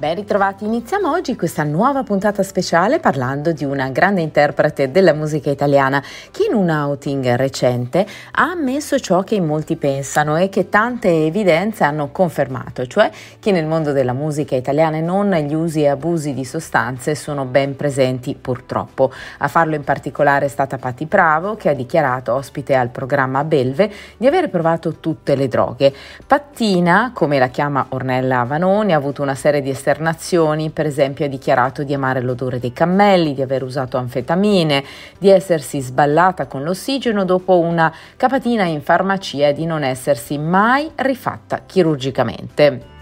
Ben ritrovati, iniziamo oggi questa nuova puntata speciale parlando di una grande interprete della musica italiana che in un outing recente ha ammesso ciò che in molti pensano e che tante evidenze hanno confermato, cioè che nel mondo della musica italiana e non gli usi e abusi di sostanze sono ben presenti purtroppo. A farlo in particolare è stata Patti Pravo che ha dichiarato ospite al programma Belve di aver provato tutte le droghe. Pattina, come la chiama Ornella Vanoni, ha avuto una serie di estremi esternazioni, per esempio ha dichiarato di amare l'odore dei cammelli, di aver usato anfetamine, di essersi sballata con l'ossigeno dopo una capatina in farmacia e di non essersi mai rifatta chirurgicamente.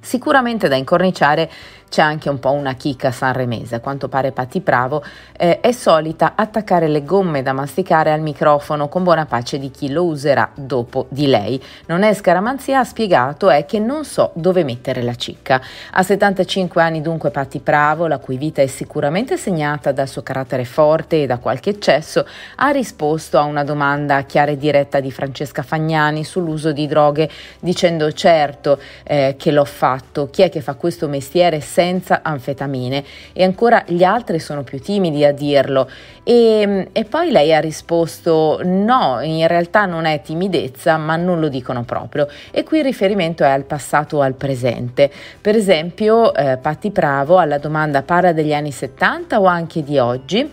Sicuramente da incorniciare c'è anche un po' una chicca sanremese, a quanto pare Patti Pravo, eh, è solita attaccare le gomme da masticare al microfono con buona pace di chi lo userà dopo di lei. Non è scaramanzia, ha spiegato è che non so dove mettere la cicca. A 75 anni dunque Patti Pravo, la cui vita è sicuramente segnata dal suo carattere forte e da qualche eccesso, ha risposto a una domanda chiara e diretta di Francesca Fagnani sull'uso di droghe dicendo certo eh, che l'ho fatto, chi è che fa questo mestiere senza anfetamine e ancora gli altri sono più timidi a dirlo e, e poi lei ha risposto no, in realtà non è timidezza ma non lo dicono proprio e qui il riferimento è al passato o al presente. Per esempio eh, Patti Pravo alla domanda parla degli anni 70 o anche di oggi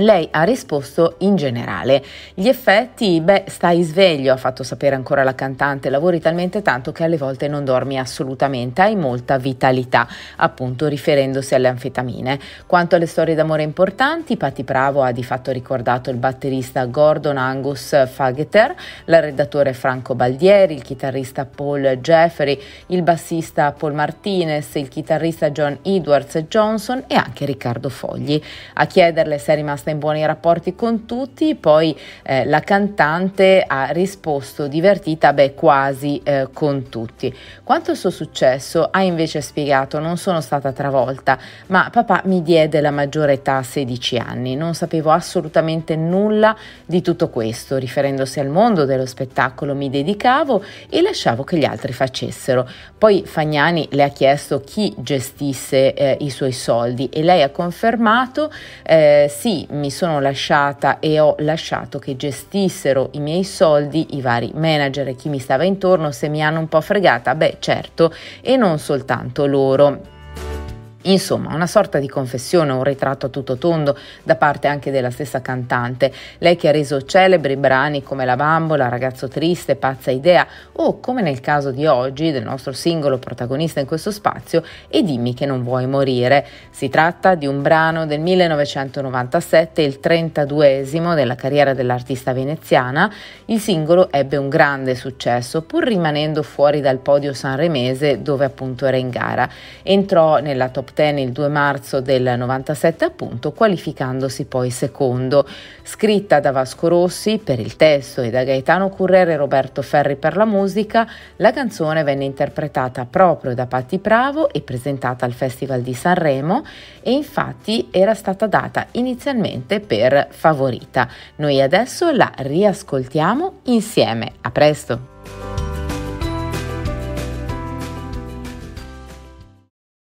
lei ha risposto in generale. Gli effetti, beh, stai sveglio, ha fatto sapere ancora la cantante, lavori talmente tanto che alle volte non dormi assolutamente, hai molta vitalità, appunto riferendosi alle anfetamine. Quanto alle storie d'amore importanti, Patti Pravo ha di fatto ricordato il batterista Gordon Angus Fageter, l'arredatore Franco Baldieri, il chitarrista Paul Jeffery, il bassista Paul Martinez, il chitarrista John Edwards Johnson e anche Riccardo Fogli. A chiederle se è rimasto rimasta in buoni rapporti con tutti, poi eh, la cantante ha risposto divertita, beh quasi eh, con tutti. Quanto il suo successo ha invece spiegato, non sono stata travolta, ma papà mi diede la maggiore età a 16 anni, non sapevo assolutamente nulla di tutto questo, riferendosi al mondo dello spettacolo mi dedicavo e lasciavo che gli altri facessero. Poi Fagnani le ha chiesto chi gestisse eh, i suoi soldi e lei ha confermato eh, sì, mi sono lasciata e ho lasciato che gestissero i miei soldi i vari manager e chi mi stava intorno, se mi hanno un po' fregata, beh certo, e non soltanto loro. Insomma, una sorta di confessione, un ritratto a tutto tondo da parte anche della stessa cantante, lei che ha reso celebri brani come La bambola, Ragazzo triste, Pazza idea o come nel caso di oggi del nostro singolo protagonista in questo spazio e Dimmi che non vuoi morire. Si tratta di un brano del 1997, il 32esimo della carriera dell'artista veneziana. Il singolo ebbe un grande successo, pur rimanendo fuori dal podio sanremese dove appunto era in gara. Entrò nella top Ten il 2 marzo del 97 appunto qualificandosi poi secondo. Scritta da Vasco Rossi per il testo e da Gaetano Currere e Roberto Ferri per la musica, la canzone venne interpretata proprio da Patti Pravo e presentata al Festival di Sanremo e infatti era stata data inizialmente per favorita. Noi adesso la riascoltiamo insieme. A presto!